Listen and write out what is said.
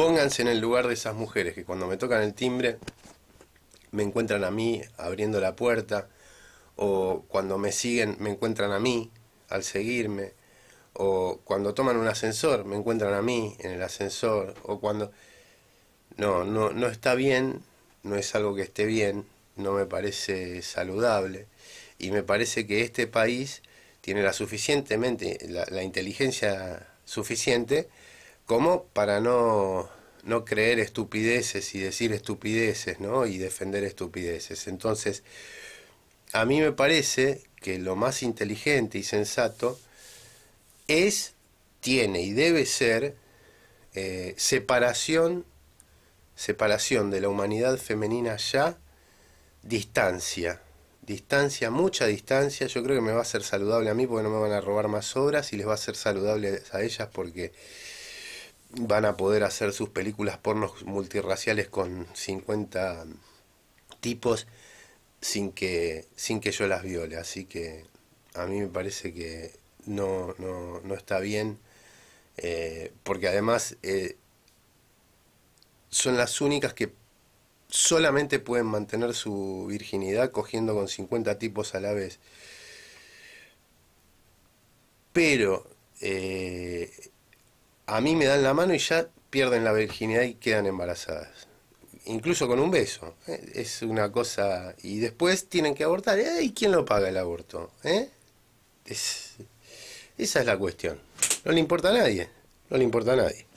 Pónganse en el lugar de esas mujeres que cuando me tocan el timbre me encuentran a mí abriendo la puerta o cuando me siguen me encuentran a mí al seguirme o cuando toman un ascensor me encuentran a mí en el ascensor o cuando no no no está bien no es algo que esté bien no me parece saludable y me parece que este país tiene la suficientemente la, la inteligencia suficiente ¿Cómo? para no, no creer estupideces y decir estupideces, ¿no? Y defender estupideces. Entonces, a mí me parece que lo más inteligente y sensato es, tiene y debe ser eh, separación, separación de la humanidad femenina ya, distancia, distancia, mucha distancia. Yo creo que me va a ser saludable a mí porque no me van a robar más obras y les va a ser saludable a ellas porque van a poder hacer sus películas pornos multirraciales con 50 tipos sin que, sin que yo las viole. Así que a mí me parece que no, está bien, eh, porque además eh, son las únicas que solamente pueden mantener su virginidad cogiendo con 50 tipos a la vez. Pero eh, a mí me dan la mano y ya pierden la virginidad y quedan embarazadas. Incluso con un beso. ¿eh? Es una cosa... Y después tienen que abortar. ¿Y quién lo paga el aborto? ¿Eh? Esa es la cuestión. No le importa a nadie. No le importa a nadie.